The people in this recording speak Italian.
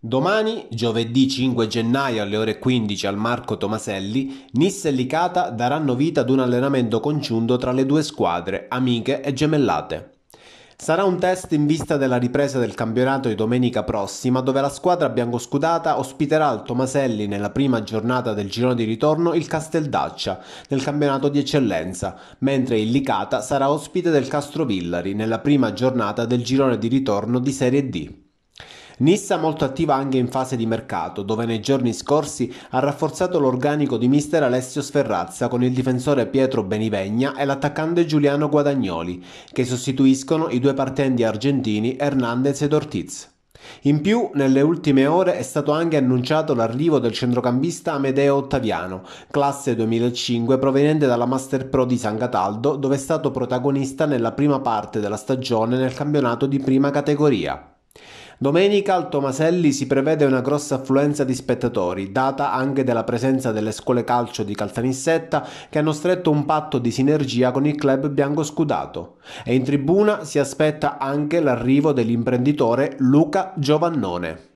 Domani, giovedì 5 gennaio alle ore 15 al Marco Tomaselli, Nissa e Licata daranno vita ad un allenamento congiunto tra le due squadre, amiche e gemellate. Sarà un test in vista della ripresa del campionato di domenica prossima, dove la squadra biancoscudata ospiterà al Tomaselli nella prima giornata del girone di ritorno il Casteldaccia nel campionato di eccellenza, mentre il Licata sarà ospite del Castrovillari nella prima giornata del girone di ritorno di Serie D. Nissa molto attiva anche in fase di mercato, dove nei giorni scorsi ha rafforzato l'organico di mister Alessio Sferrazza con il difensore Pietro Benivegna e l'attaccante Giuliano Guadagnoli, che sostituiscono i due partenti argentini Hernandez ed Ortiz. In più, nelle ultime ore è stato anche annunciato l'arrivo del centrocampista Amedeo Ottaviano, classe 2005 proveniente dalla Master Pro di San Cataldo, dove è stato protagonista nella prima parte della stagione nel campionato di prima categoria. Domenica al Tomaselli si prevede una grossa affluenza di spettatori, data anche della presenza delle scuole calcio di Caltanissetta che hanno stretto un patto di sinergia con il club bianco scudato. E in tribuna si aspetta anche l'arrivo dell'imprenditore Luca Giovannone.